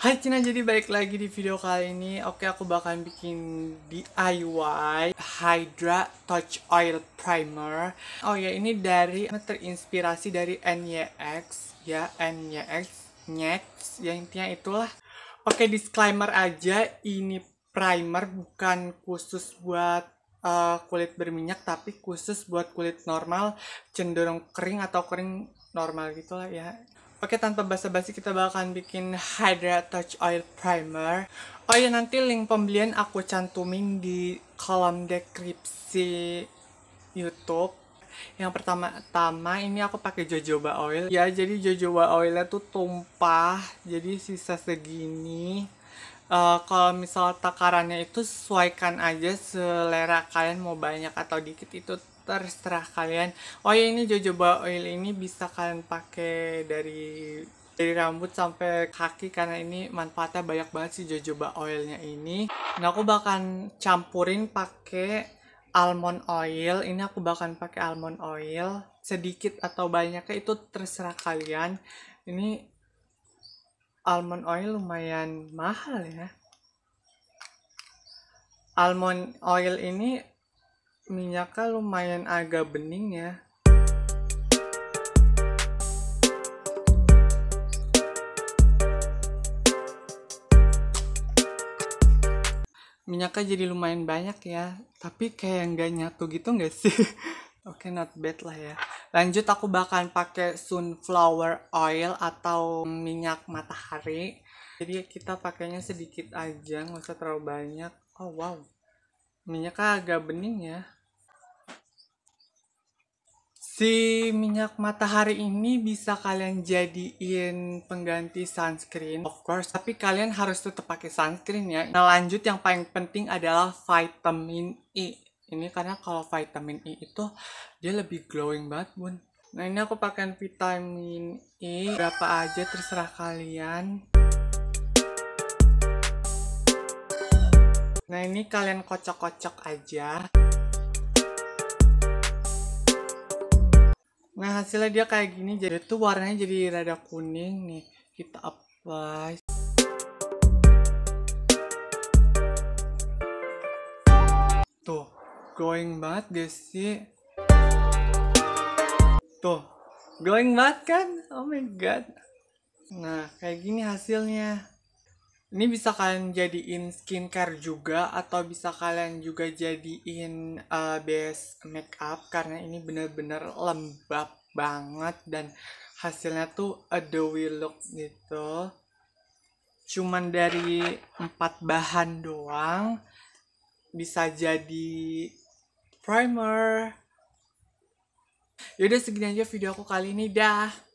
Hai Cina, jadi balik lagi di video kali ini Oke, aku bakalan bikin DIY Hydra Touch Oil Primer Oh ya, ini dari terinspirasi dari NYX Ya, NYX, NYX, ya intinya itulah Oke, disclaimer aja, ini primer bukan khusus buat uh, kulit berminyak Tapi khusus buat kulit normal, cenderung kering atau kering normal gitulah ya Oke, tanpa basa-basi kita bakalan bikin Hydra Touch Oil Primer. Oh ya, nanti link pembelian aku cantumin di kolom deskripsi YouTube. Yang pertama-tama ini aku pakai jojoba oil. Ya, jadi jojoba oilnya tuh tumpah, jadi sisa segini. Uh, kalau misal takarannya itu sesuaikan aja selera kalian mau banyak atau dikit itu terserah kalian oh ya ini jojoba oil ini bisa kalian pakai dari dari rambut sampai kaki karena ini manfaatnya banyak banget sih jojoba oilnya ini nah aku bakal campurin pakai almond oil ini aku bakal pakai almond oil sedikit atau banyaknya itu terserah kalian ini almond oil lumayan mahal ya almond oil ini minyaknya lumayan agak bening ya minyaknya jadi lumayan banyak ya tapi kayak nggak nyatu gitu nggak sih oke okay, not bad lah ya lanjut aku bakalan pakai sunflower oil atau minyak matahari jadi kita pakainya sedikit aja nggak usah terlalu banyak oh wow minyaknya agak bening ya si minyak matahari ini bisa kalian jadiin pengganti sunscreen of course tapi kalian harus tetap pakai sunscreen ya nah lanjut yang paling penting adalah vitamin E ini karena kalau vitamin E itu dia lebih glowing banget bun nah ini aku pakai vitamin E berapa aja terserah kalian nah ini kalian kocok-kocok aja nah hasilnya dia kayak gini jadi tuh warnanya jadi rada kuning nih kita apply tuh glowing banget guys sih tuh glowing banget kan oh my god nah kayak gini hasilnya ini bisa kalian jadiin skincare juga atau bisa kalian juga jadiin uh, base makeup karena ini bener-bener lembab banget dan hasilnya tuh adobe look gitu cuman dari empat bahan doang bisa jadi primer yaudah segini aja video aku kali ini dah